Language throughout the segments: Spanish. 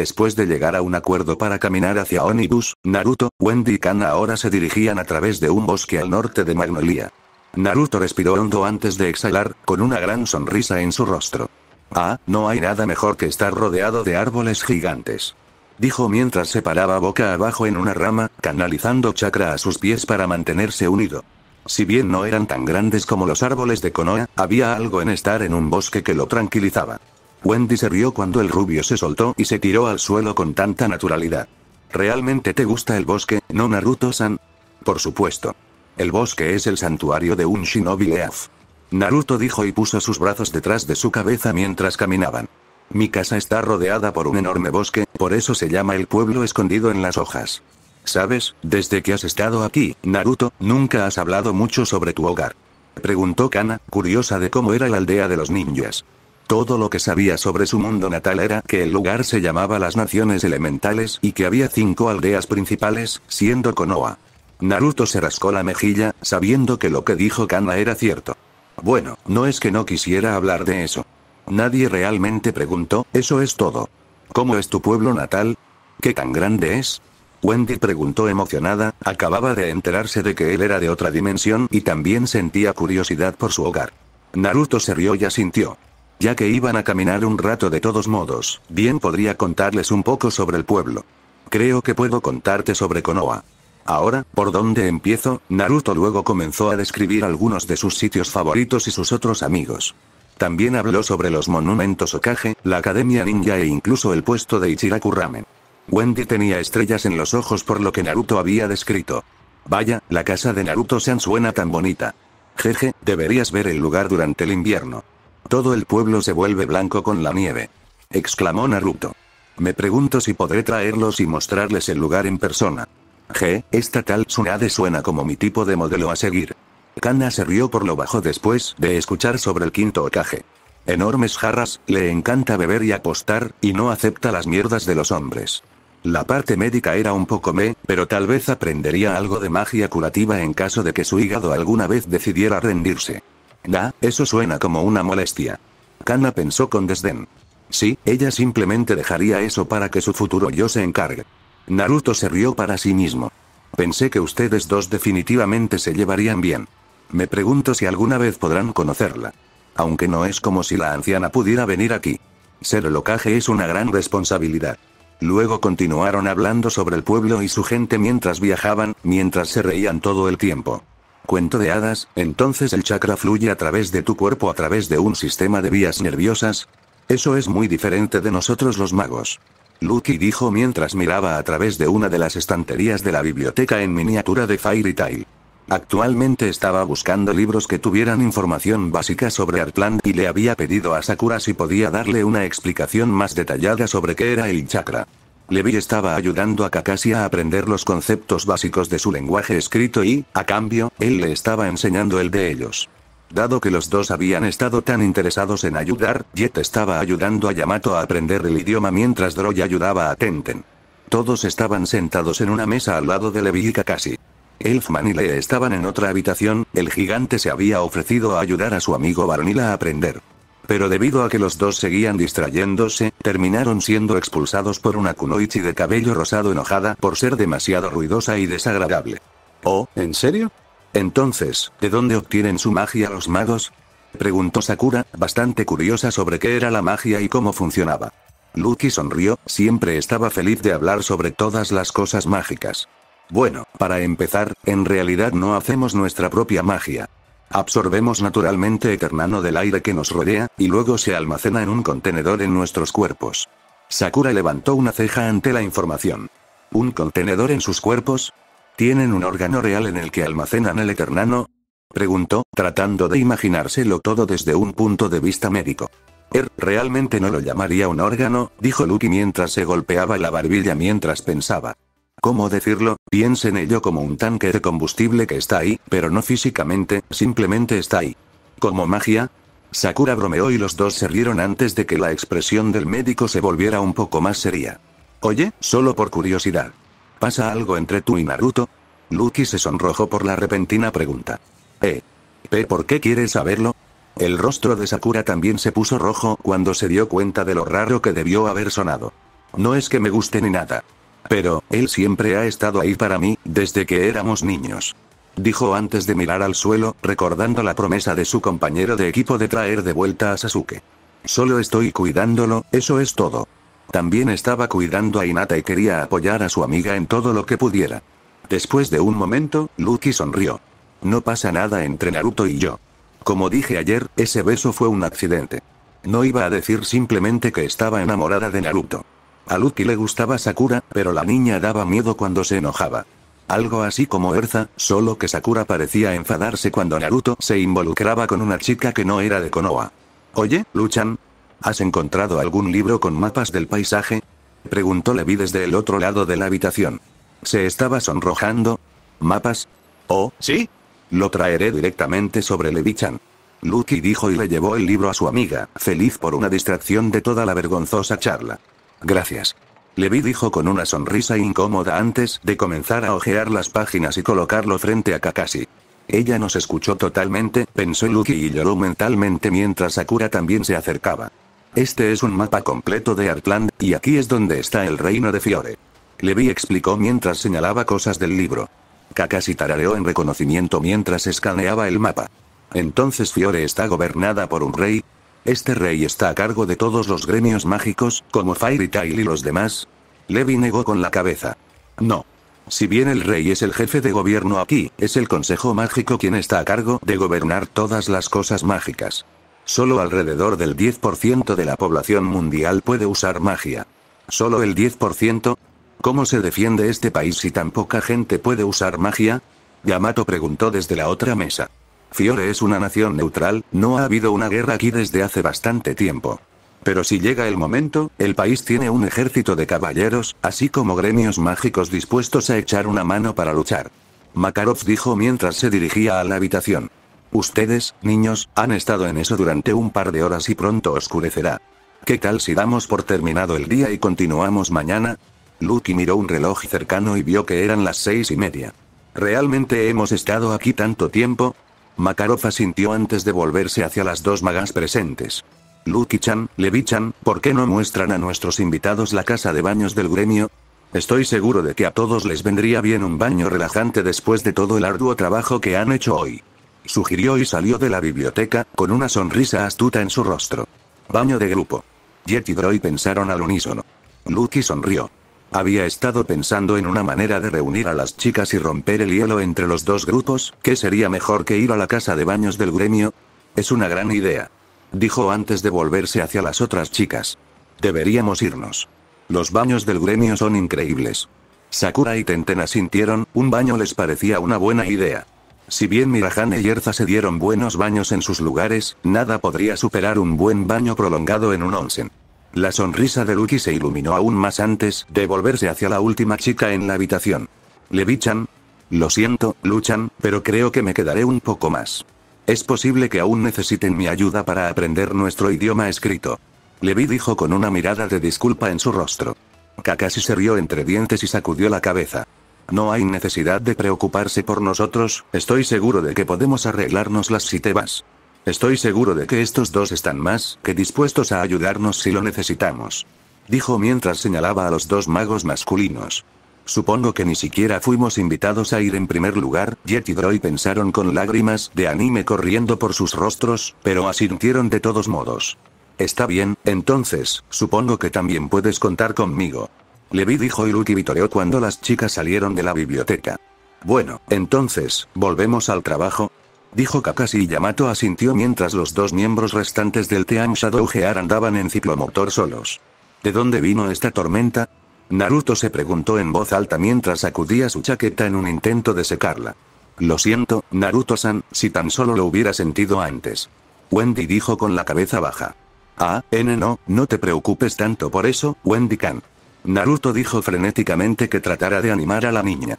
Después de llegar a un acuerdo para caminar hacia Onibus, Naruto, Wendy y Kana ahora se dirigían a través de un bosque al norte de Magnolia. Naruto respiró hondo antes de exhalar, con una gran sonrisa en su rostro. Ah, no hay nada mejor que estar rodeado de árboles gigantes. Dijo mientras se paraba boca abajo en una rama, canalizando chakra a sus pies para mantenerse unido. Si bien no eran tan grandes como los árboles de Konoha, había algo en estar en un bosque que lo tranquilizaba. Wendy se rió cuando el rubio se soltó y se tiró al suelo con tanta naturalidad. ¿Realmente te gusta el bosque, no Naruto-san? Por supuesto. El bosque es el santuario de un shinobi leaf. Naruto dijo y puso sus brazos detrás de su cabeza mientras caminaban. Mi casa está rodeada por un enorme bosque, por eso se llama el pueblo escondido en las hojas. ¿Sabes? Desde que has estado aquí, Naruto, nunca has hablado mucho sobre tu hogar. Preguntó Kana, curiosa de cómo era la aldea de los ninjas. Todo lo que sabía sobre su mundo natal era que el lugar se llamaba las Naciones Elementales y que había cinco aldeas principales, siendo Konoha. Naruto se rascó la mejilla, sabiendo que lo que dijo Kana era cierto. Bueno, no es que no quisiera hablar de eso. Nadie realmente preguntó, eso es todo. ¿Cómo es tu pueblo natal? ¿Qué tan grande es? Wendy preguntó emocionada, acababa de enterarse de que él era de otra dimensión y también sentía curiosidad por su hogar. Naruto se rió y asintió ya que iban a caminar un rato de todos modos, bien podría contarles un poco sobre el pueblo. Creo que puedo contarte sobre Konoha. Ahora, ¿por dónde empiezo? Naruto luego comenzó a describir algunos de sus sitios favoritos y sus otros amigos. También habló sobre los monumentos Okage, la Academia Ninja e incluso el puesto de Ichiraku Ramen. Wendy tenía estrellas en los ojos por lo que Naruto había descrito. Vaya, la casa de Naruto-san suena tan bonita. Jeje, deberías ver el lugar durante el invierno. Todo el pueblo se vuelve blanco con la nieve. Exclamó Naruto. Me pregunto si podré traerlos y mostrarles el lugar en persona. G, esta tal Tsunade suena como mi tipo de modelo a seguir. Kana se rió por lo bajo después de escuchar sobre el quinto ocaje Enormes jarras, le encanta beber y apostar, y no acepta las mierdas de los hombres. La parte médica era un poco me, pero tal vez aprendería algo de magia curativa en caso de que su hígado alguna vez decidiera rendirse. Da, eso suena como una molestia. Kana pensó con desdén. Sí, ella simplemente dejaría eso para que su futuro yo se encargue. Naruto se rió para sí mismo. Pensé que ustedes dos definitivamente se llevarían bien. Me pregunto si alguna vez podrán conocerla. Aunque no es como si la anciana pudiera venir aquí. Ser locaje es una gran responsabilidad. Luego continuaron hablando sobre el pueblo y su gente mientras viajaban, mientras se reían todo el tiempo. Cuento de hadas, entonces el chakra fluye a través de tu cuerpo a través de un sistema de vías nerviosas. Eso es muy diferente de nosotros los magos. Lucky dijo mientras miraba a través de una de las estanterías de la biblioteca en miniatura de Fairy Tail. Actualmente estaba buscando libros que tuvieran información básica sobre Artland y le había pedido a Sakura si podía darle una explicación más detallada sobre qué era el chakra. Levi estaba ayudando a Kakashi a aprender los conceptos básicos de su lenguaje escrito y, a cambio, él le estaba enseñando el de ellos. Dado que los dos habían estado tan interesados en ayudar, Jet estaba ayudando a Yamato a aprender el idioma mientras Droy ayudaba a Tenten. Todos estaban sentados en una mesa al lado de Levi y Kakashi. Elfman y Lee estaban en otra habitación, el gigante se había ofrecido a ayudar a su amigo Baronila a aprender. Pero debido a que los dos seguían distrayéndose, terminaron siendo expulsados por una kunoichi de cabello rosado enojada por ser demasiado ruidosa y desagradable. ¿Oh, en serio? Entonces, ¿de dónde obtienen su magia los magos? Preguntó Sakura, bastante curiosa sobre qué era la magia y cómo funcionaba. Luki sonrió, siempre estaba feliz de hablar sobre todas las cosas mágicas. Bueno, para empezar, en realidad no hacemos nuestra propia magia. Absorbemos naturalmente eternano del aire que nos rodea, y luego se almacena en un contenedor en nuestros cuerpos. Sakura levantó una ceja ante la información. ¿Un contenedor en sus cuerpos? ¿Tienen un órgano real en el que almacenan el eternano? Preguntó, tratando de imaginárselo todo desde un punto de vista médico. Er, realmente no lo llamaría un órgano, dijo Luki mientras se golpeaba la barbilla mientras pensaba. ¿Cómo decirlo? en ello como un tanque de combustible que está ahí, pero no físicamente, simplemente está ahí. ¿Como magia? Sakura bromeó y los dos se rieron antes de que la expresión del médico se volviera un poco más seria. Oye, solo por curiosidad. ¿Pasa algo entre tú y Naruto? Luki se sonrojó por la repentina pregunta. Eh. ¿P por qué quieres saberlo? El rostro de Sakura también se puso rojo cuando se dio cuenta de lo raro que debió haber sonado. No es que me guste ni nada. Pero, él siempre ha estado ahí para mí, desde que éramos niños. Dijo antes de mirar al suelo, recordando la promesa de su compañero de equipo de traer de vuelta a Sasuke. Solo estoy cuidándolo, eso es todo. También estaba cuidando a Inata y quería apoyar a su amiga en todo lo que pudiera. Después de un momento, Lucky sonrió. No pasa nada entre Naruto y yo. Como dije ayer, ese beso fue un accidente. No iba a decir simplemente que estaba enamorada de Naruto. A Lucky le gustaba Sakura, pero la niña daba miedo cuando se enojaba. Algo así como Erza, solo que Sakura parecía enfadarse cuando Naruto se involucraba con una chica que no era de Konoha. Oye, Luchan, ¿has encontrado algún libro con mapas del paisaje? Preguntó Levi desde el otro lado de la habitación. Se estaba sonrojando. ¿Mapas? Oh, sí. Lo traeré directamente sobre Levi-chan. Lucky dijo y le llevó el libro a su amiga, feliz por una distracción de toda la vergonzosa charla. Gracias. Levi dijo con una sonrisa incómoda antes de comenzar a hojear las páginas y colocarlo frente a Kakashi. Ella nos escuchó totalmente, pensó Luki y lloró mentalmente mientras Sakura también se acercaba. Este es un mapa completo de Artland, y aquí es donde está el reino de Fiore. Levi explicó mientras señalaba cosas del libro. Kakashi tarareó en reconocimiento mientras escaneaba el mapa. Entonces Fiore está gobernada por un rey, este rey está a cargo de todos los gremios mágicos, como Fairy Tail y los demás. Levi negó con la cabeza. No. Si bien el rey es el jefe de gobierno aquí, es el Consejo Mágico quien está a cargo de gobernar todas las cosas mágicas. Solo alrededor del 10% de la población mundial puede usar magia. Solo el 10%. ¿Cómo se defiende este país si tan poca gente puede usar magia? Yamato preguntó desde la otra mesa. Fiore es una nación neutral, no ha habido una guerra aquí desde hace bastante tiempo. Pero si llega el momento, el país tiene un ejército de caballeros, así como gremios mágicos dispuestos a echar una mano para luchar. Makarov dijo mientras se dirigía a la habitación. Ustedes, niños, han estado en eso durante un par de horas y pronto oscurecerá. ¿Qué tal si damos por terminado el día y continuamos mañana? Lucky miró un reloj cercano y vio que eran las seis y media. ¿Realmente hemos estado aquí tanto tiempo? Makarov asintió antes de volverse hacia las dos magas presentes. luki chan Levi-chan, ¿por qué no muestran a nuestros invitados la casa de baños del gremio? Estoy seguro de que a todos les vendría bien un baño relajante después de todo el arduo trabajo que han hecho hoy. Sugirió y salió de la biblioteca, con una sonrisa astuta en su rostro. Baño de grupo. Jet y Droid pensaron al unísono. Luki sonrió. Había estado pensando en una manera de reunir a las chicas y romper el hielo entre los dos grupos, ¿qué sería mejor que ir a la casa de baños del gremio? Es una gran idea. Dijo antes de volverse hacia las otras chicas. Deberíamos irnos. Los baños del gremio son increíbles. Sakura y Tenten sintieron un baño les parecía una buena idea. Si bien Mirajane y Erza se dieron buenos baños en sus lugares, nada podría superar un buen baño prolongado en un onsen. La sonrisa de Lucky se iluminó aún más antes de volverse hacia la última chica en la habitación. Levi-chan. Lo siento, Luchan, pero creo que me quedaré un poco más. Es posible que aún necesiten mi ayuda para aprender nuestro idioma escrito. Levi dijo con una mirada de disculpa en su rostro. Kakashi se rió entre dientes y sacudió la cabeza. No hay necesidad de preocuparse por nosotros, estoy seguro de que podemos arreglárnoslas si te vas. Estoy seguro de que estos dos están más que dispuestos a ayudarnos si lo necesitamos. Dijo mientras señalaba a los dos magos masculinos. Supongo que ni siquiera fuimos invitados a ir en primer lugar, Jet y Droy pensaron con lágrimas de anime corriendo por sus rostros, pero asintieron de todos modos. Está bien, entonces, supongo que también puedes contar conmigo. Levi dijo y Lucky vitoreó cuando las chicas salieron de la biblioteca. Bueno, entonces, volvemos al trabajo, Dijo Kakashi y Yamato asintió mientras los dos miembros restantes del Team Shadow Gear andaban en ciclomotor solos. ¿De dónde vino esta tormenta? Naruto se preguntó en voz alta mientras sacudía su chaqueta en un intento de secarla. Lo siento, Naruto-san, si tan solo lo hubiera sentido antes. Wendy dijo con la cabeza baja. Ah, N no, no te preocupes tanto por eso, Wendy-kan. Naruto dijo frenéticamente que tratara de animar a la niña.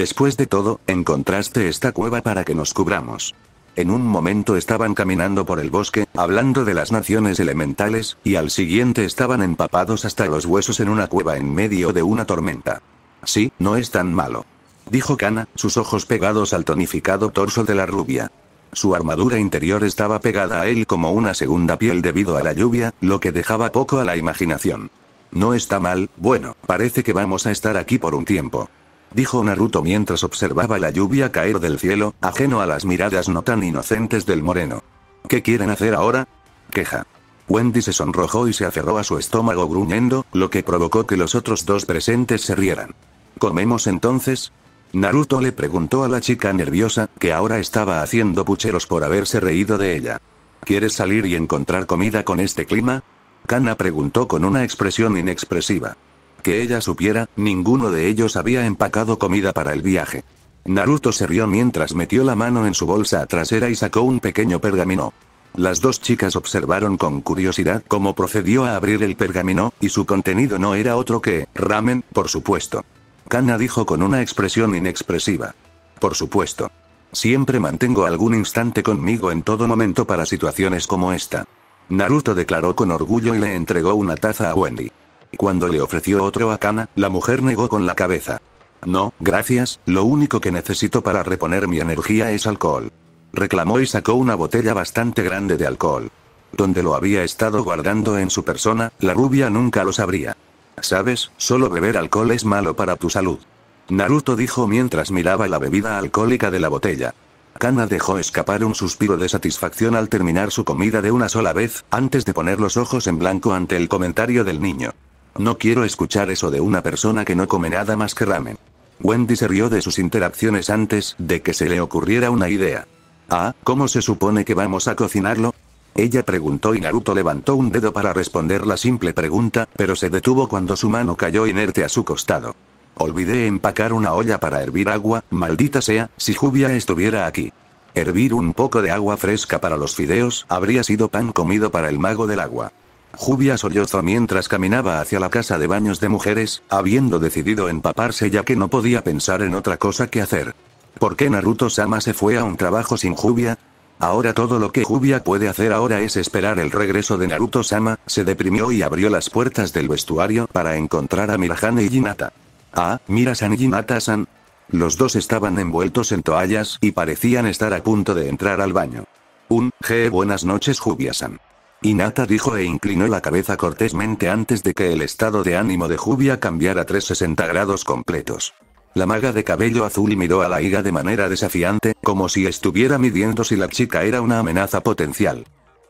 Después de todo, encontraste esta cueva para que nos cubramos. En un momento estaban caminando por el bosque, hablando de las naciones elementales, y al siguiente estaban empapados hasta los huesos en una cueva en medio de una tormenta. Sí, no es tan malo. Dijo Kana, sus ojos pegados al tonificado torso de la rubia. Su armadura interior estaba pegada a él como una segunda piel debido a la lluvia, lo que dejaba poco a la imaginación. No está mal, bueno, parece que vamos a estar aquí por un tiempo dijo Naruto mientras observaba la lluvia caer del cielo, ajeno a las miradas no tan inocentes del moreno. ¿Qué quieren hacer ahora? Queja. Wendy se sonrojó y se aferró a su estómago gruñendo, lo que provocó que los otros dos presentes se rieran. ¿Comemos entonces? Naruto le preguntó a la chica nerviosa, que ahora estaba haciendo pucheros por haberse reído de ella. ¿Quieres salir y encontrar comida con este clima? Kana preguntó con una expresión inexpresiva. Que ella supiera, ninguno de ellos había empacado comida para el viaje. Naruto se rió mientras metió la mano en su bolsa trasera y sacó un pequeño pergamino. Las dos chicas observaron con curiosidad cómo procedió a abrir el pergamino, y su contenido no era otro que, ramen, por supuesto. Kana dijo con una expresión inexpresiva. Por supuesto. Siempre mantengo algún instante conmigo en todo momento para situaciones como esta. Naruto declaró con orgullo y le entregó una taza a Wendy. Cuando le ofreció otro a Kana, la mujer negó con la cabeza. No, gracias, lo único que necesito para reponer mi energía es alcohol. Reclamó y sacó una botella bastante grande de alcohol. Donde lo había estado guardando en su persona, la rubia nunca lo sabría. Sabes, solo beber alcohol es malo para tu salud. Naruto dijo mientras miraba la bebida alcohólica de la botella. Kana dejó escapar un suspiro de satisfacción al terminar su comida de una sola vez, antes de poner los ojos en blanco ante el comentario del niño. No quiero escuchar eso de una persona que no come nada más que ramen. Wendy se rió de sus interacciones antes de que se le ocurriera una idea. Ah, ¿cómo se supone que vamos a cocinarlo? Ella preguntó y Naruto levantó un dedo para responder la simple pregunta, pero se detuvo cuando su mano cayó inerte a su costado. Olvidé empacar una olla para hervir agua, maldita sea, si Jubia estuviera aquí. Hervir un poco de agua fresca para los fideos habría sido pan comido para el mago del agua. Jubia sollozó mientras caminaba hacia la casa de baños de mujeres, habiendo decidido empaparse ya que no podía pensar en otra cosa que hacer. ¿Por qué Naruto-sama se fue a un trabajo sin Jubia? Ahora todo lo que Jubia puede hacer ahora es esperar el regreso de Naruto-sama, se deprimió y abrió las puertas del vestuario para encontrar a Mirajane y Jinata. Ah, Mira-san y jinata san Los dos estaban envueltos en toallas y parecían estar a punto de entrar al baño. Un, je, buenas noches Jubia-san. Inata dijo e inclinó la cabeza cortésmente antes de que el estado de ánimo de Jubia cambiara 360 grados completos. La maga de cabello azul miró a la higa de manera desafiante, como si estuviera midiendo si la chica era una amenaza potencial.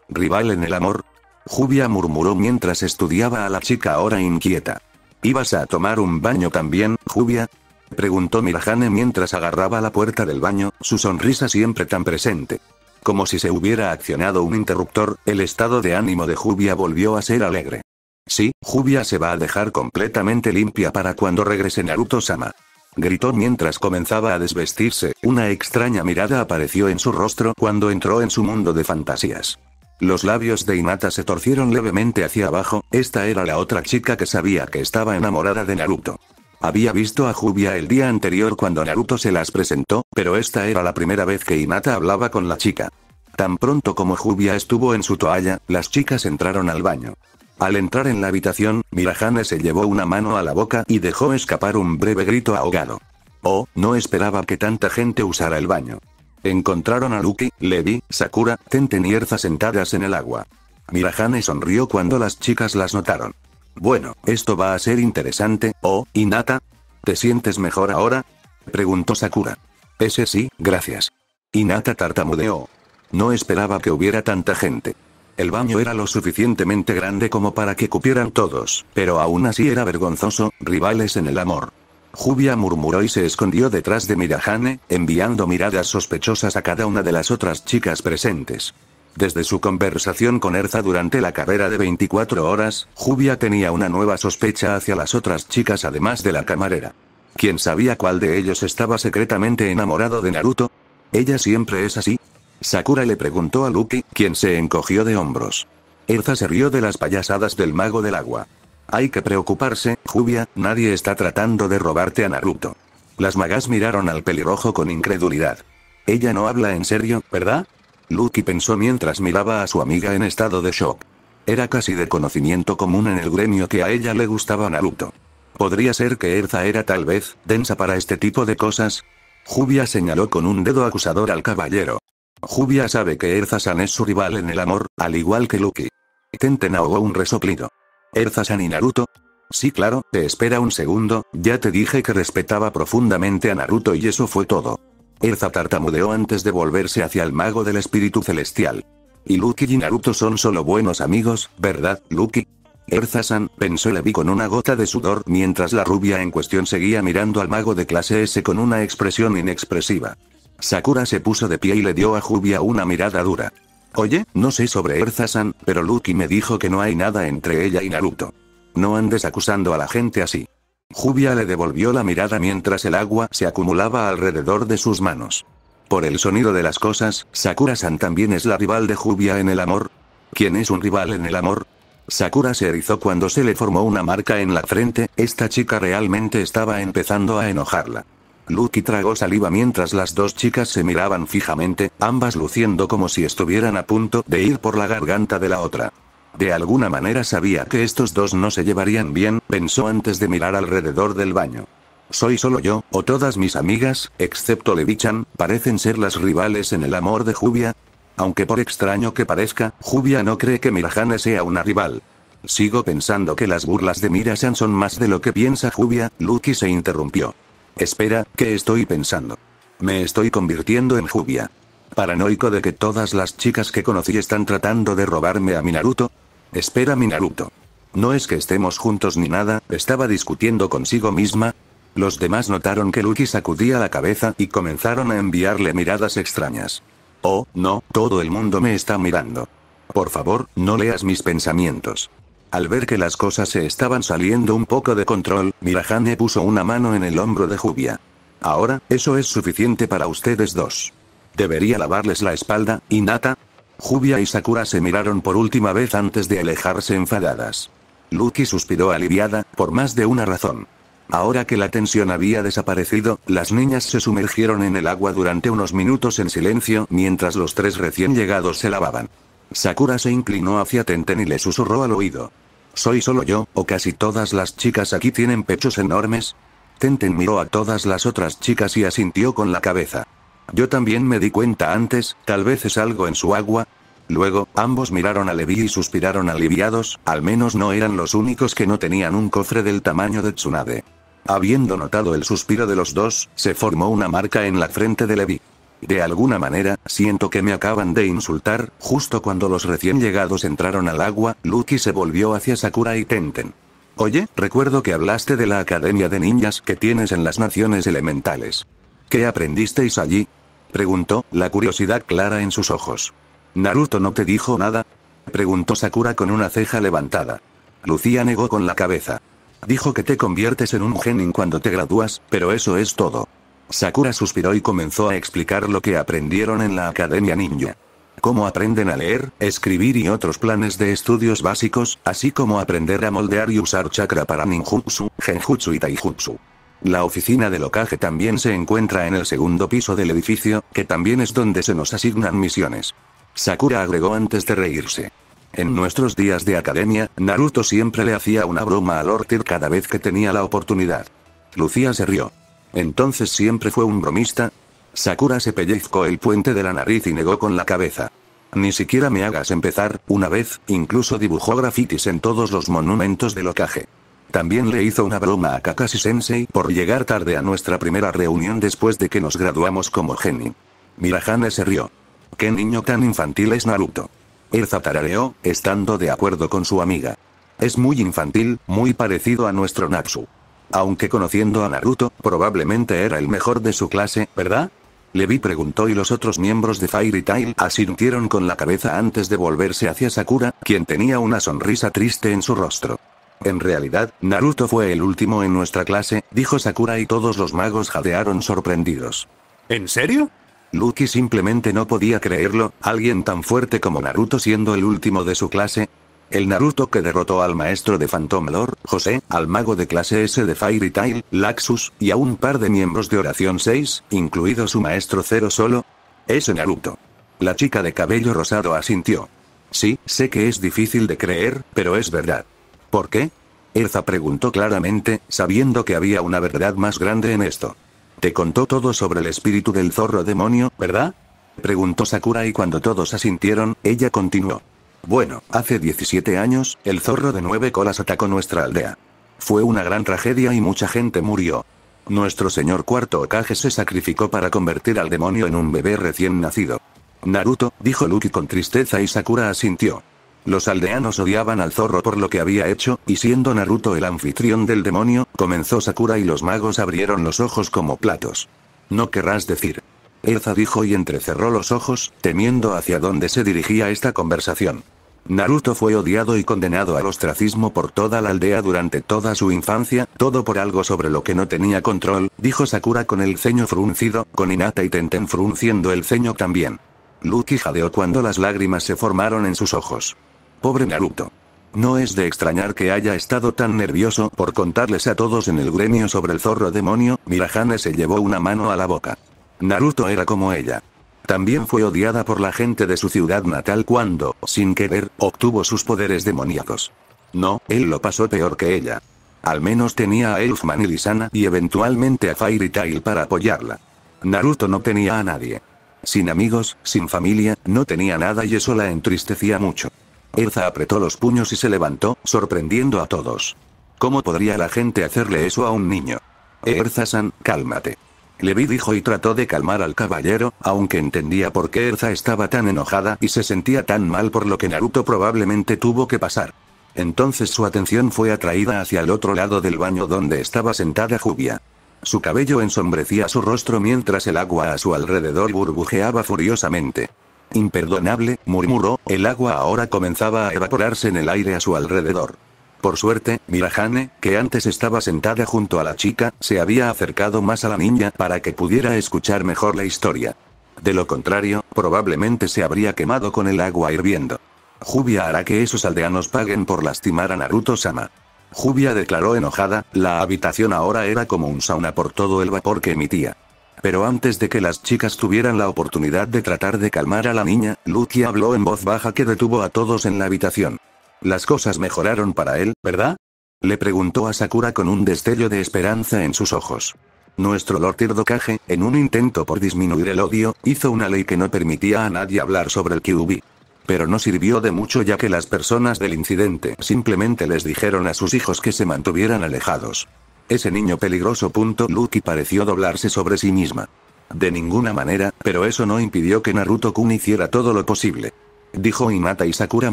¿Rival en el amor? Jubia murmuró mientras estudiaba a la chica ahora inquieta. ¿Ibas a tomar un baño también, Jubia? Preguntó Mirajane mientras agarraba la puerta del baño, su sonrisa siempre tan presente. Como si se hubiera accionado un interruptor, el estado de ánimo de Jubia volvió a ser alegre. Sí, Jubia se va a dejar completamente limpia para cuando regrese Naruto-sama. Gritó mientras comenzaba a desvestirse, una extraña mirada apareció en su rostro cuando entró en su mundo de fantasías. Los labios de Inata se torcieron levemente hacia abajo, esta era la otra chica que sabía que estaba enamorada de Naruto. Había visto a Jubia el día anterior cuando Naruto se las presentó, pero esta era la primera vez que Inata hablaba con la chica. Tan pronto como Jubia estuvo en su toalla, las chicas entraron al baño. Al entrar en la habitación, Mirahane se llevó una mano a la boca y dejó escapar un breve grito ahogado. Oh, no esperaba que tanta gente usara el baño. Encontraron a Luki, Levi, Sakura, Tenten y Erza sentadas en el agua. Mirahane sonrió cuando las chicas las notaron. Bueno, esto va a ser interesante, ¿oh, Inata, ¿Te sientes mejor ahora? Preguntó Sakura. Ese sí, gracias. Inata tartamudeó. No esperaba que hubiera tanta gente. El baño era lo suficientemente grande como para que cupieran todos, pero aún así era vergonzoso, rivales en el amor. Jubia murmuró y se escondió detrás de Mirahane, enviando miradas sospechosas a cada una de las otras chicas presentes. Desde su conversación con Erza durante la carrera de 24 horas, Jubia tenía una nueva sospecha hacia las otras chicas además de la camarera. ¿Quién sabía cuál de ellos estaba secretamente enamorado de Naruto? ¿Ella siempre es así? Sakura le preguntó a Luki, quien se encogió de hombros. Erza se rió de las payasadas del mago del agua. Hay que preocuparse, Jubia, nadie está tratando de robarte a Naruto. Las magas miraron al pelirrojo con incredulidad. Ella no habla en serio, ¿verdad? Luki pensó mientras miraba a su amiga en estado de shock. Era casi de conocimiento común en el gremio que a ella le gustaba Naruto. Podría ser que Erza era tal vez, densa para este tipo de cosas. Jubia señaló con un dedo acusador al caballero. Jubia sabe que Erza-san es su rival en el amor, al igual que Luki. Tenten ahogó un resoplido. ¿Erza-san y Naruto? Sí claro, te espera un segundo, ya te dije que respetaba profundamente a Naruto y eso fue todo. Erza tartamudeó antes de volverse hacia el mago del espíritu celestial. Y Luki y Naruto son solo buenos amigos, ¿verdad, Luki? Erza-san, pensó Levi con una gota de sudor mientras la rubia en cuestión seguía mirando al mago de clase S con una expresión inexpresiva. Sakura se puso de pie y le dio a Jubia una mirada dura. Oye, no sé sobre Erza-san, pero Luki me dijo que no hay nada entre ella y Naruto. No andes acusando a la gente así. Jubia le devolvió la mirada mientras el agua se acumulaba alrededor de sus manos. Por el sonido de las cosas, Sakura-san también es la rival de Jubia en el amor. ¿Quién es un rival en el amor? Sakura se erizó cuando se le formó una marca en la frente, esta chica realmente estaba empezando a enojarla. Lucky tragó saliva mientras las dos chicas se miraban fijamente, ambas luciendo como si estuvieran a punto de ir por la garganta de la otra. De alguna manera sabía que estos dos no se llevarían bien, pensó antes de mirar alrededor del baño. Soy solo yo, o todas mis amigas, excepto Levichan, parecen ser las rivales en el amor de Jubia. Aunque por extraño que parezca, Jubia no cree que mirajana sea una rival. Sigo pensando que las burlas de Mirasan son más de lo que piensa Jubia, Lucky se interrumpió. Espera, ¿qué estoy pensando? Me estoy convirtiendo en Jubia. Paranoico de que todas las chicas que conocí están tratando de robarme a mi Naruto. Espera mi Naruto. No es que estemos juntos ni nada, estaba discutiendo consigo misma. Los demás notaron que Luki sacudía la cabeza y comenzaron a enviarle miradas extrañas. Oh, no, todo el mundo me está mirando. Por favor, no leas mis pensamientos. Al ver que las cosas se estaban saliendo un poco de control, Mirahane puso una mano en el hombro de Jubia. Ahora, eso es suficiente para ustedes dos. ¿Debería lavarles la espalda, Nata, Jubia y Sakura se miraron por última vez antes de alejarse enfadadas. Luki suspiró aliviada, por más de una razón. Ahora que la tensión había desaparecido, las niñas se sumergieron en el agua durante unos minutos en silencio mientras los tres recién llegados se lavaban. Sakura se inclinó hacia Tenten y le susurró al oído. ¿Soy solo yo, o casi todas las chicas aquí tienen pechos enormes? Tenten miró a todas las otras chicas y asintió con la cabeza. Yo también me di cuenta antes, tal vez es algo en su agua. Luego, ambos miraron a Levi y suspiraron aliviados, al menos no eran los únicos que no tenían un cofre del tamaño de Tsunade. Habiendo notado el suspiro de los dos, se formó una marca en la frente de Levi. De alguna manera, siento que me acaban de insultar, justo cuando los recién llegados entraron al agua, Lucky se volvió hacia Sakura y Tenten. Oye, recuerdo que hablaste de la academia de ninjas que tienes en las naciones elementales. ¿Qué aprendisteis allí? Preguntó, la curiosidad clara en sus ojos. ¿Naruto no te dijo nada? Preguntó Sakura con una ceja levantada. Lucía negó con la cabeza. Dijo que te conviertes en un genin cuando te gradúas, pero eso es todo. Sakura suspiró y comenzó a explicar lo que aprendieron en la Academia Ninja. Cómo aprenden a leer, escribir y otros planes de estudios básicos, así como aprender a moldear y usar chakra para ninjutsu, genjutsu y taijutsu. La oficina de locaje también se encuentra en el segundo piso del edificio, que también es donde se nos asignan misiones. Sakura agregó antes de reírse. En nuestros días de academia, Naruto siempre le hacía una broma al orter cada vez que tenía la oportunidad. Lucía se rió. Entonces siempre fue un bromista. Sakura se pellizcó el puente de la nariz y negó con la cabeza. Ni siquiera me hagas empezar, una vez, incluso dibujó grafitis en todos los monumentos de locaje. También le hizo una broma a Kakashi Sensei por llegar tarde a nuestra primera reunión después de que nos graduamos como Genin. Mirajane se rió. ¿Qué niño tan infantil es Naruto? Erza tarareó, estando de acuerdo con su amiga. Es muy infantil, muy parecido a nuestro Natsu. Aunque conociendo a Naruto, probablemente era el mejor de su clase, ¿verdad? Levi preguntó y los otros miembros de Fairy Tail asintieron con la cabeza antes de volverse hacia Sakura, quien tenía una sonrisa triste en su rostro. En realidad, Naruto fue el último en nuestra clase, dijo Sakura y todos los magos jadearon sorprendidos. ¿En serio? Luki simplemente no podía creerlo, alguien tan fuerte como Naruto siendo el último de su clase. El Naruto que derrotó al maestro de Phantom Lord, José, al mago de clase S de Fairy Tail, Laxus, y a un par de miembros de Oración 6, incluido su maestro Cero solo. Ese Naruto. La chica de cabello rosado asintió. Sí, sé que es difícil de creer, pero es verdad. ¿Por qué? Erza preguntó claramente, sabiendo que había una verdad más grande en esto. Te contó todo sobre el espíritu del zorro demonio, ¿verdad? Preguntó Sakura y cuando todos asintieron, ella continuó. Bueno, hace 17 años, el zorro de nueve colas atacó nuestra aldea. Fue una gran tragedia y mucha gente murió. Nuestro señor cuarto Okage se sacrificó para convertir al demonio en un bebé recién nacido. Naruto, dijo Luki con tristeza y Sakura asintió. Los aldeanos odiaban al zorro por lo que había hecho, y siendo Naruto el anfitrión del demonio, comenzó Sakura y los magos abrieron los ojos como platos. No querrás decir. Elza dijo y entrecerró los ojos, temiendo hacia dónde se dirigía esta conversación. Naruto fue odiado y condenado al ostracismo por toda la aldea durante toda su infancia, todo por algo sobre lo que no tenía control, dijo Sakura con el ceño fruncido, con Inata y Tenten frunciendo el ceño también. Luki jadeó cuando las lágrimas se formaron en sus ojos. Pobre Naruto. No es de extrañar que haya estado tan nervioso por contarles a todos en el gremio sobre el zorro demonio, Mirajane se llevó una mano a la boca. Naruto era como ella. También fue odiada por la gente de su ciudad natal cuando, sin querer, obtuvo sus poderes demoníacos. No, él lo pasó peor que ella. Al menos tenía a Elfman y Lisana y eventualmente a Fairy Tail para apoyarla. Naruto no tenía a nadie. Sin amigos, sin familia, no tenía nada y eso la entristecía mucho. Erza apretó los puños y se levantó, sorprendiendo a todos. ¿Cómo podría la gente hacerle eso a un niño? Erza-san, cálmate. Levi dijo y trató de calmar al caballero, aunque entendía por qué Erza estaba tan enojada y se sentía tan mal por lo que Naruto probablemente tuvo que pasar. Entonces su atención fue atraída hacia el otro lado del baño donde estaba sentada Juvia. Su cabello ensombrecía su rostro mientras el agua a su alrededor burbujeaba furiosamente. Imperdonable, murmuró, el agua ahora comenzaba a evaporarse en el aire a su alrededor. Por suerte, Mirahane, que antes estaba sentada junto a la chica, se había acercado más a la niña para que pudiera escuchar mejor la historia. De lo contrario, probablemente se habría quemado con el agua hirviendo. Jubia hará que esos aldeanos paguen por lastimar a Naruto-sama. Jubia declaró enojada, la habitación ahora era como un sauna por todo el vapor que emitía. Pero antes de que las chicas tuvieran la oportunidad de tratar de calmar a la niña, Lucky habló en voz baja que detuvo a todos en la habitación. Las cosas mejoraron para él, ¿verdad? Le preguntó a Sakura con un destello de esperanza en sus ojos. Nuestro Lord Irdokage, en un intento por disminuir el odio, hizo una ley que no permitía a nadie hablar sobre el Kyubi. Pero no sirvió de mucho ya que las personas del incidente simplemente les dijeron a sus hijos que se mantuvieran alejados. Ese niño peligroso. Lucky pareció doblarse sobre sí misma. De ninguna manera, pero eso no impidió que Naruto-kun hiciera todo lo posible. Dijo Inata y Sakura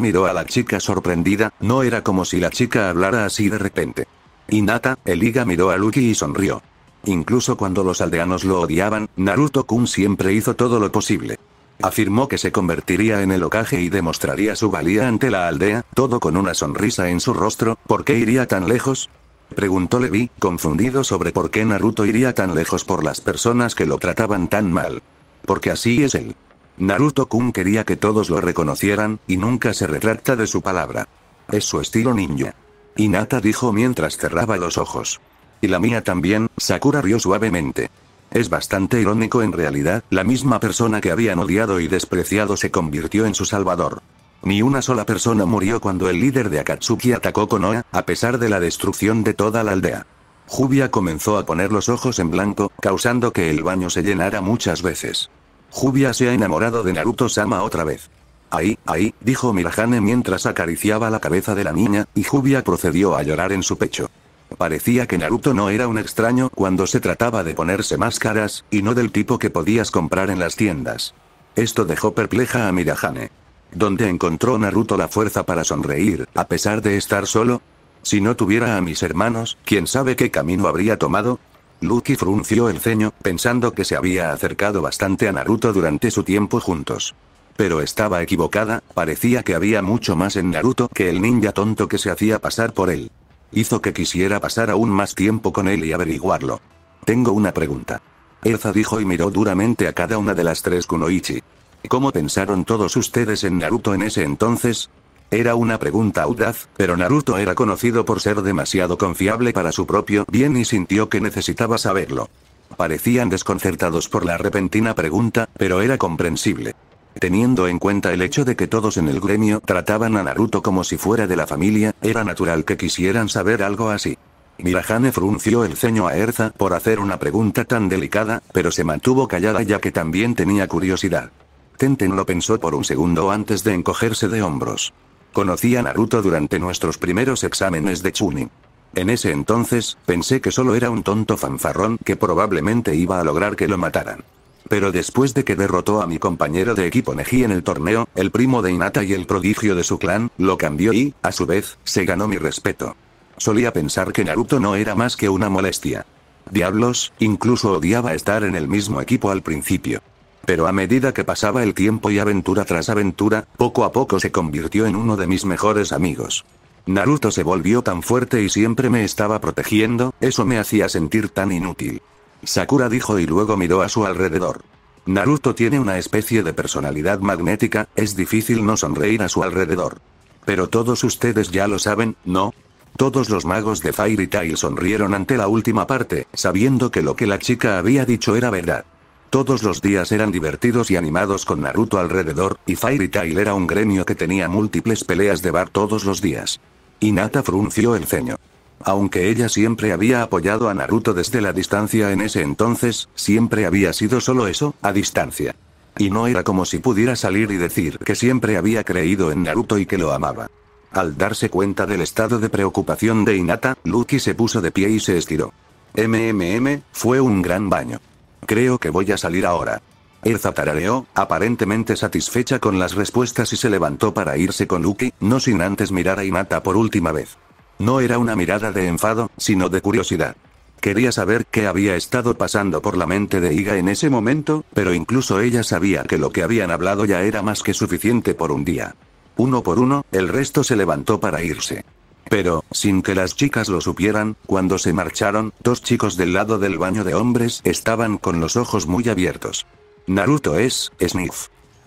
miró a la chica sorprendida, no era como si la chica hablara así de repente. Inata el miró a Lucky y sonrió. Incluso cuando los aldeanos lo odiaban, Naruto-kun siempre hizo todo lo posible. Afirmó que se convertiría en el ocaje y demostraría su valía ante la aldea, todo con una sonrisa en su rostro, ¿por qué iría tan lejos? Preguntó Levi, confundido sobre por qué Naruto iría tan lejos por las personas que lo trataban tan mal. Porque así es él. Naruto-kun quería que todos lo reconocieran, y nunca se retracta de su palabra. Es su estilo ninja. Inata dijo mientras cerraba los ojos. Y la mía también, Sakura rió suavemente. Es bastante irónico en realidad, la misma persona que habían odiado y despreciado se convirtió en su salvador. Ni una sola persona murió cuando el líder de Akatsuki atacó Konoha, a pesar de la destrucción de toda la aldea. Jubia comenzó a poner los ojos en blanco, causando que el baño se llenara muchas veces. Jubia se ha enamorado de Naruto-sama otra vez. Ahí, ahí, dijo Mirahane mientras acariciaba la cabeza de la niña, y Jubia procedió a llorar en su pecho. Parecía que Naruto no era un extraño cuando se trataba de ponerse máscaras, y no del tipo que podías comprar en las tiendas. Esto dejó perpleja a Mirahane. ¿Dónde encontró Naruto la fuerza para sonreír, a pesar de estar solo? Si no tuviera a mis hermanos, ¿quién sabe qué camino habría tomado? Luki frunció el ceño, pensando que se había acercado bastante a Naruto durante su tiempo juntos. Pero estaba equivocada, parecía que había mucho más en Naruto que el ninja tonto que se hacía pasar por él. Hizo que quisiera pasar aún más tiempo con él y averiguarlo. Tengo una pregunta. Erza dijo y miró duramente a cada una de las tres Kunoichi. ¿Cómo pensaron todos ustedes en Naruto en ese entonces? Era una pregunta audaz, pero Naruto era conocido por ser demasiado confiable para su propio bien y sintió que necesitaba saberlo. Parecían desconcertados por la repentina pregunta, pero era comprensible. Teniendo en cuenta el hecho de que todos en el gremio trataban a Naruto como si fuera de la familia, era natural que quisieran saber algo así. Mirajane frunció el ceño a Erza por hacer una pregunta tan delicada, pero se mantuvo callada ya que también tenía curiosidad. Tenten lo pensó por un segundo antes de encogerse de hombros. Conocí a Naruto durante nuestros primeros exámenes de Chunin. En ese entonces, pensé que solo era un tonto fanfarrón que probablemente iba a lograr que lo mataran. Pero después de que derrotó a mi compañero de equipo Neji en el torneo, el primo de Inata y el prodigio de su clan, lo cambió y, a su vez, se ganó mi respeto. Solía pensar que Naruto no era más que una molestia. Diablos, incluso odiaba estar en el mismo equipo al principio pero a medida que pasaba el tiempo y aventura tras aventura, poco a poco se convirtió en uno de mis mejores amigos. Naruto se volvió tan fuerte y siempre me estaba protegiendo, eso me hacía sentir tan inútil. Sakura dijo y luego miró a su alrededor. Naruto tiene una especie de personalidad magnética, es difícil no sonreír a su alrededor. Pero todos ustedes ya lo saben, ¿no? Todos los magos de Fairy Tail sonrieron ante la última parte, sabiendo que lo que la chica había dicho era verdad. Todos los días eran divertidos y animados con Naruto alrededor, y Fairy Tail era un gremio que tenía múltiples peleas de bar todos los días. Inata frunció el ceño. Aunque ella siempre había apoyado a Naruto desde la distancia en ese entonces, siempre había sido solo eso, a distancia. Y no era como si pudiera salir y decir que siempre había creído en Naruto y que lo amaba. Al darse cuenta del estado de preocupación de Inata, Luki se puso de pie y se estiró. MMM, fue un gran baño. Creo que voy a salir ahora. Erza tarareó, aparentemente satisfecha con las respuestas y se levantó para irse con Uki, no sin antes mirar a Inata por última vez. No era una mirada de enfado, sino de curiosidad. Quería saber qué había estado pasando por la mente de Iga en ese momento, pero incluso ella sabía que lo que habían hablado ya era más que suficiente por un día. Uno por uno, el resto se levantó para irse. Pero, sin que las chicas lo supieran, cuando se marcharon, dos chicos del lado del baño de hombres estaban con los ojos muy abiertos. Naruto es, Smith,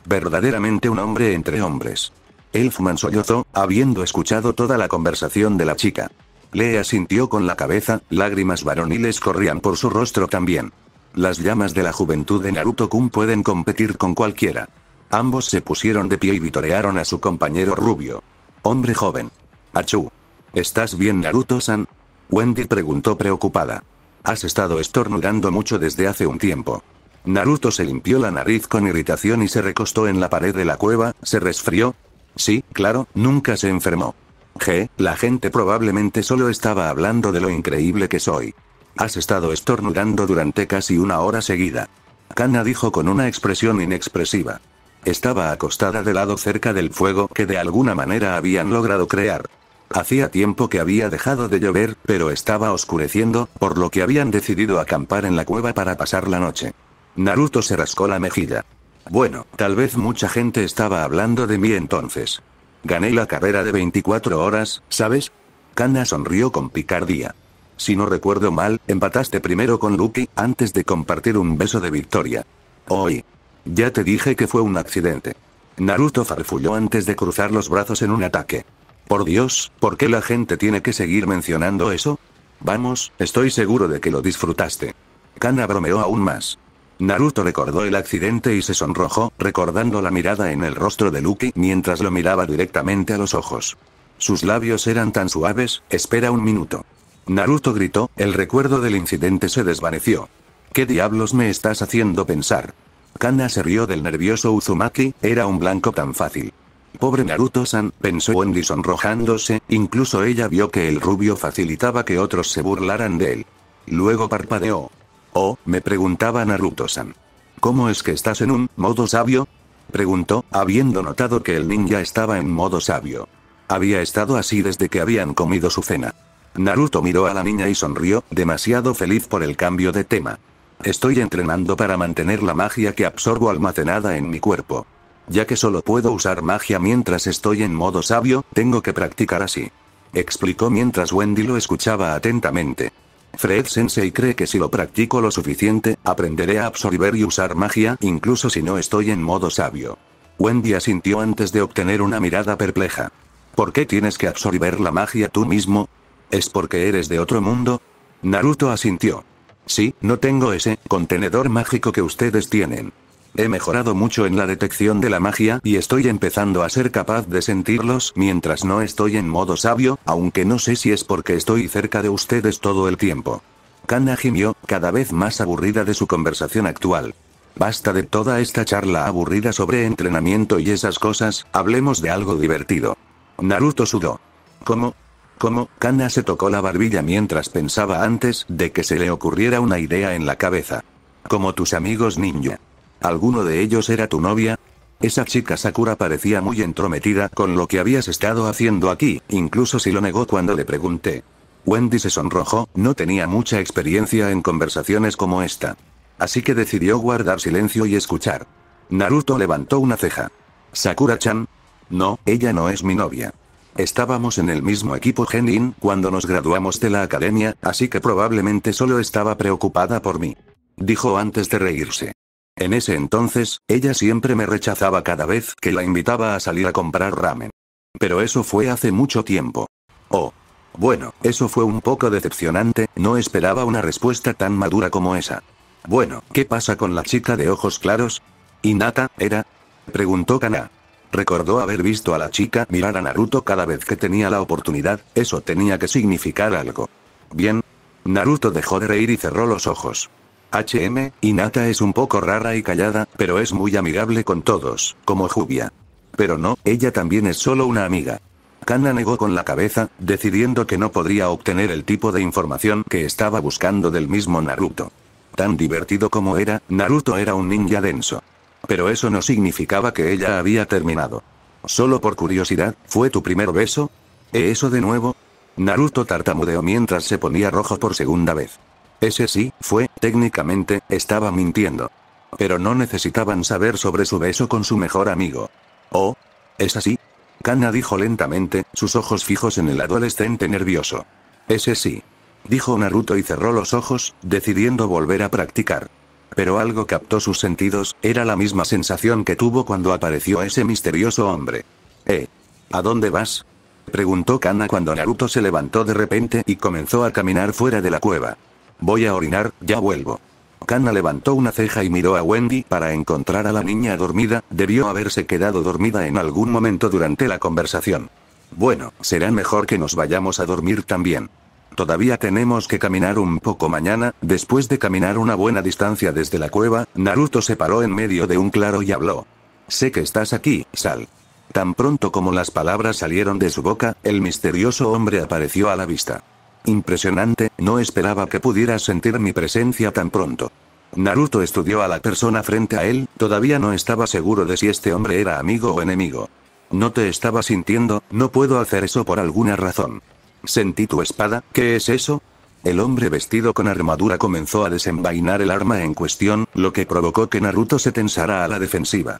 Verdaderamente un hombre entre hombres. Elfman sollozó, habiendo escuchado toda la conversación de la chica. Lea sintió con la cabeza, lágrimas varoniles corrían por su rostro también. Las llamas de la juventud de Naruto-kun pueden competir con cualquiera. Ambos se pusieron de pie y vitorearon a su compañero rubio. Hombre joven. Achu. ¿Estás bien Naruto-san? Wendy preguntó preocupada. Has estado estornudando mucho desde hace un tiempo. Naruto se limpió la nariz con irritación y se recostó en la pared de la cueva, se resfrió. Sí, claro, nunca se enfermó. G, la gente probablemente solo estaba hablando de lo increíble que soy. Has estado estornudando durante casi una hora seguida. Kana dijo con una expresión inexpresiva. Estaba acostada de lado cerca del fuego que de alguna manera habían logrado crear. Hacía tiempo que había dejado de llover, pero estaba oscureciendo, por lo que habían decidido acampar en la cueva para pasar la noche. Naruto se rascó la mejilla. Bueno, tal vez mucha gente estaba hablando de mí entonces. Gané la carrera de 24 horas, ¿sabes? Kana sonrió con picardía. Si no recuerdo mal, empataste primero con Lucky, antes de compartir un beso de victoria. Hoy. Ya te dije que fue un accidente. Naruto farfulló antes de cruzar los brazos en un ataque. Por Dios, ¿por qué la gente tiene que seguir mencionando eso? Vamos, estoy seguro de que lo disfrutaste. Kana bromeó aún más. Naruto recordó el accidente y se sonrojó, recordando la mirada en el rostro de Luki mientras lo miraba directamente a los ojos. Sus labios eran tan suaves, espera un minuto. Naruto gritó, el recuerdo del incidente se desvaneció. ¿Qué diablos me estás haciendo pensar? Kana se rió del nervioso Uzumaki, era un blanco tan fácil. Pobre Naruto-san, pensó Wendy sonrojándose, incluso ella vio que el rubio facilitaba que otros se burlaran de él. Luego parpadeó. Oh, me preguntaba Naruto-san. ¿Cómo es que estás en un modo sabio? Preguntó, habiendo notado que el ninja estaba en modo sabio. Había estado así desde que habían comido su cena. Naruto miró a la niña y sonrió, demasiado feliz por el cambio de tema. Estoy entrenando para mantener la magia que absorbo almacenada en mi cuerpo. Ya que solo puedo usar magia mientras estoy en modo sabio, tengo que practicar así. Explicó mientras Wendy lo escuchaba atentamente. Fred Sensei cree que si lo practico lo suficiente, aprenderé a absorber y usar magia, incluso si no estoy en modo sabio. Wendy asintió antes de obtener una mirada perpleja. ¿Por qué tienes que absorber la magia tú mismo? ¿Es porque eres de otro mundo? Naruto asintió. Sí, no tengo ese contenedor mágico que ustedes tienen. He mejorado mucho en la detección de la magia y estoy empezando a ser capaz de sentirlos mientras no estoy en modo sabio, aunque no sé si es porque estoy cerca de ustedes todo el tiempo. Kana gimió, cada vez más aburrida de su conversación actual. Basta de toda esta charla aburrida sobre entrenamiento y esas cosas, hablemos de algo divertido. Naruto sudó. ¿Cómo? ¿Cómo? Kana se tocó la barbilla mientras pensaba antes de que se le ocurriera una idea en la cabeza. Como tus amigos ninja. ¿Alguno de ellos era tu novia? Esa chica Sakura parecía muy entrometida con lo que habías estado haciendo aquí, incluso si lo negó cuando le pregunté. Wendy se sonrojó, no tenía mucha experiencia en conversaciones como esta. Así que decidió guardar silencio y escuchar. Naruto levantó una ceja. Sakura-chan. No, ella no es mi novia. Estábamos en el mismo equipo Genin cuando nos graduamos de la academia, así que probablemente solo estaba preocupada por mí. Dijo antes de reírse. En ese entonces, ella siempre me rechazaba cada vez que la invitaba a salir a comprar ramen. Pero eso fue hace mucho tiempo. Oh. Bueno, eso fue un poco decepcionante, no esperaba una respuesta tan madura como esa. Bueno, ¿qué pasa con la chica de ojos claros? ¿Inata, era? Preguntó Kana. Recordó haber visto a la chica mirar a Naruto cada vez que tenía la oportunidad, eso tenía que significar algo. Bien. Naruto dejó de reír y cerró los ojos. HM, Inata es un poco rara y callada, pero es muy amigable con todos, como Jubia. Pero no, ella también es solo una amiga. Kana negó con la cabeza, decidiendo que no podría obtener el tipo de información que estaba buscando del mismo Naruto. Tan divertido como era, Naruto era un ninja denso. Pero eso no significaba que ella había terminado. Solo por curiosidad, ¿fue tu primer beso? ¿E eso de nuevo? Naruto tartamudeó mientras se ponía rojo por segunda vez. Ese sí, fue, técnicamente, estaba mintiendo. Pero no necesitaban saber sobre su beso con su mejor amigo. ¿Oh? ¿Es así? Kana dijo lentamente, sus ojos fijos en el adolescente nervioso. Ese sí. Dijo Naruto y cerró los ojos, decidiendo volver a practicar. Pero algo captó sus sentidos, era la misma sensación que tuvo cuando apareció ese misterioso hombre. ¿Eh? ¿A dónde vas? Preguntó Kana cuando Naruto se levantó de repente y comenzó a caminar fuera de la cueva. Voy a orinar, ya vuelvo. Kana levantó una ceja y miró a Wendy para encontrar a la niña dormida, debió haberse quedado dormida en algún momento durante la conversación. Bueno, será mejor que nos vayamos a dormir también. Todavía tenemos que caminar un poco mañana, después de caminar una buena distancia desde la cueva, Naruto se paró en medio de un claro y habló. Sé que estás aquí, Sal. Tan pronto como las palabras salieron de su boca, el misterioso hombre apareció a la vista. Impresionante, no esperaba que pudieras sentir mi presencia tan pronto. Naruto estudió a la persona frente a él, todavía no estaba seguro de si este hombre era amigo o enemigo. No te estaba sintiendo, no puedo hacer eso por alguna razón. Sentí tu espada, ¿qué es eso? El hombre vestido con armadura comenzó a desenvainar el arma en cuestión, lo que provocó que Naruto se tensara a la defensiva.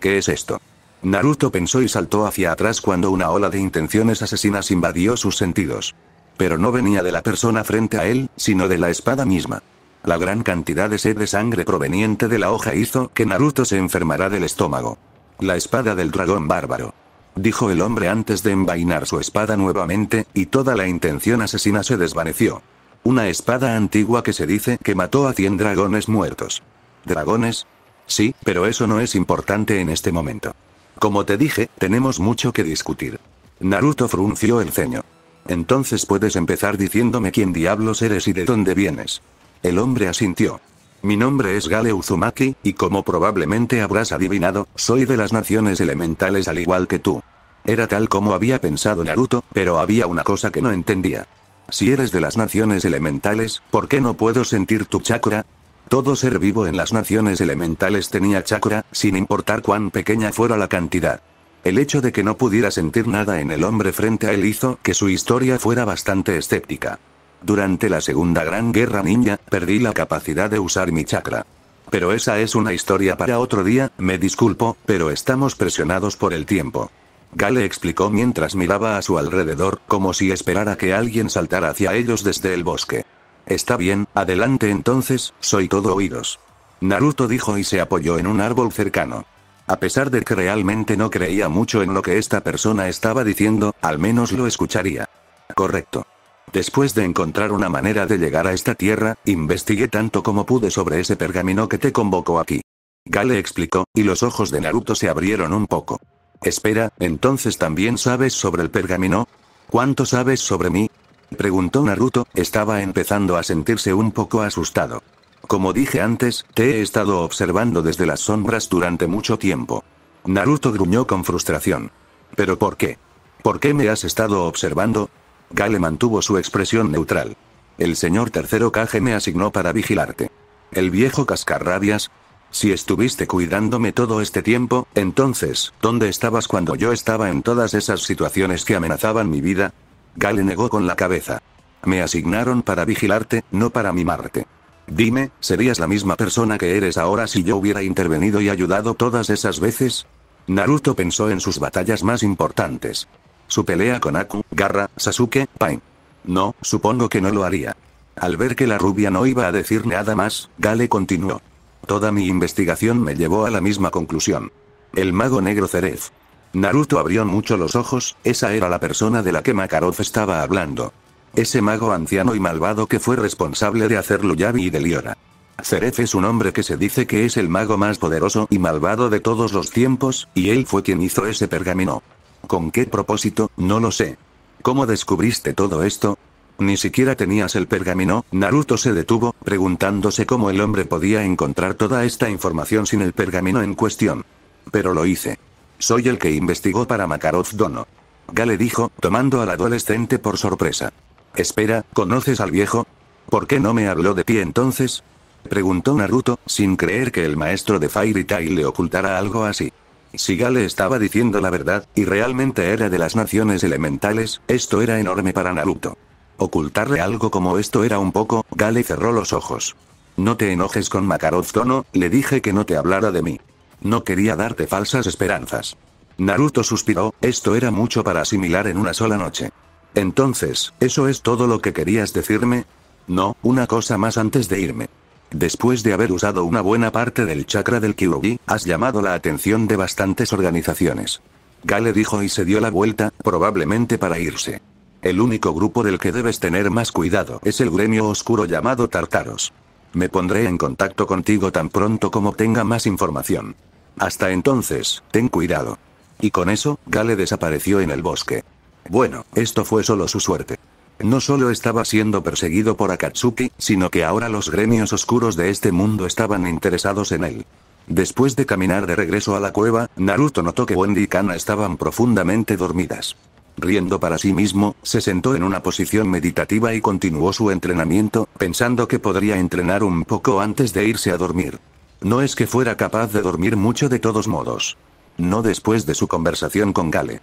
¿Qué es esto? Naruto pensó y saltó hacia atrás cuando una ola de intenciones asesinas invadió sus sentidos. Pero no venía de la persona frente a él, sino de la espada misma. La gran cantidad de sed de sangre proveniente de la hoja hizo que Naruto se enfermara del estómago. La espada del dragón bárbaro. Dijo el hombre antes de envainar su espada nuevamente, y toda la intención asesina se desvaneció. Una espada antigua que se dice que mató a 100 dragones muertos. ¿Dragones? Sí, pero eso no es importante en este momento. Como te dije, tenemos mucho que discutir. Naruto frunció el ceño. Entonces puedes empezar diciéndome quién diablos eres y de dónde vienes. El hombre asintió. Mi nombre es Gale Uzumaki, y como probablemente habrás adivinado, soy de las naciones elementales al igual que tú. Era tal como había pensado Naruto, pero había una cosa que no entendía. Si eres de las naciones elementales, ¿por qué no puedo sentir tu chakra? Todo ser vivo en las naciones elementales tenía chakra, sin importar cuán pequeña fuera la cantidad. El hecho de que no pudiera sentir nada en el hombre frente a él hizo que su historia fuera bastante escéptica. Durante la Segunda Gran Guerra Ninja, perdí la capacidad de usar mi chakra. Pero esa es una historia para otro día, me disculpo, pero estamos presionados por el tiempo. Gale explicó mientras miraba a su alrededor, como si esperara que alguien saltara hacia ellos desde el bosque. Está bien, adelante entonces, soy todo oídos. Naruto dijo y se apoyó en un árbol cercano. A pesar de que realmente no creía mucho en lo que esta persona estaba diciendo, al menos lo escucharía. Correcto. Después de encontrar una manera de llegar a esta tierra, investigué tanto como pude sobre ese pergamino que te convocó aquí. Gale explicó, y los ojos de Naruto se abrieron un poco. Espera, entonces también sabes sobre el pergamino? ¿Cuánto sabes sobre mí? Preguntó Naruto, estaba empezando a sentirse un poco asustado. Como dije antes, te he estado observando desde las sombras durante mucho tiempo. Naruto gruñó con frustración. ¿Pero por qué? ¿Por qué me has estado observando? Gale mantuvo su expresión neutral. El señor tercero Kage me asignó para vigilarte. El viejo cascarrabias. Si estuviste cuidándome todo este tiempo, entonces, ¿dónde estabas cuando yo estaba en todas esas situaciones que amenazaban mi vida? Gale negó con la cabeza. Me asignaron para vigilarte, no para mimarte. Dime, ¿serías la misma persona que eres ahora si yo hubiera intervenido y ayudado todas esas veces? Naruto pensó en sus batallas más importantes. Su pelea con Aku, Garra, Sasuke, Pain. No, supongo que no lo haría. Al ver que la rubia no iba a decir nada más, Gale continuó. Toda mi investigación me llevó a la misma conclusión. El mago negro Cerez. Naruto abrió mucho los ojos, esa era la persona de la que Makarov estaba hablando. Ese mago anciano y malvado que fue responsable de hacerlo Yavi y de Liora. Zeref es un hombre que se dice que es el mago más poderoso y malvado de todos los tiempos, y él fue quien hizo ese pergamino. ¿Con qué propósito? No lo sé. ¿Cómo descubriste todo esto? Ni siquiera tenías el pergamino, Naruto se detuvo, preguntándose cómo el hombre podía encontrar toda esta información sin el pergamino en cuestión. Pero lo hice. Soy el que investigó para Makarov Dono. Gale dijo, tomando al adolescente por sorpresa. Espera, ¿conoces al viejo? ¿Por qué no me habló de ti entonces? Preguntó Naruto, sin creer que el maestro de Fairy Tail le ocultara algo así. Si Gale estaba diciendo la verdad, y realmente era de las naciones elementales, esto era enorme para Naruto. Ocultarle algo como esto era un poco, Gale cerró los ojos. No te enojes con Makarov le dije que no te hablara de mí. No quería darte falsas esperanzas. Naruto suspiró, esto era mucho para asimilar en una sola noche. Entonces, ¿eso es todo lo que querías decirme? No, una cosa más antes de irme. Después de haber usado una buena parte del chakra del Kyuubi, has llamado la atención de bastantes organizaciones. Gale dijo y se dio la vuelta, probablemente para irse. El único grupo del que debes tener más cuidado es el gremio oscuro llamado Tartaros. Me pondré en contacto contigo tan pronto como tenga más información. Hasta entonces, ten cuidado. Y con eso, Gale desapareció en el bosque. Bueno, esto fue solo su suerte. No solo estaba siendo perseguido por Akatsuki, sino que ahora los gremios oscuros de este mundo estaban interesados en él. Después de caminar de regreso a la cueva, Naruto notó que Wendy y Kana estaban profundamente dormidas. Riendo para sí mismo, se sentó en una posición meditativa y continuó su entrenamiento, pensando que podría entrenar un poco antes de irse a dormir. No es que fuera capaz de dormir mucho de todos modos. No después de su conversación con Gale.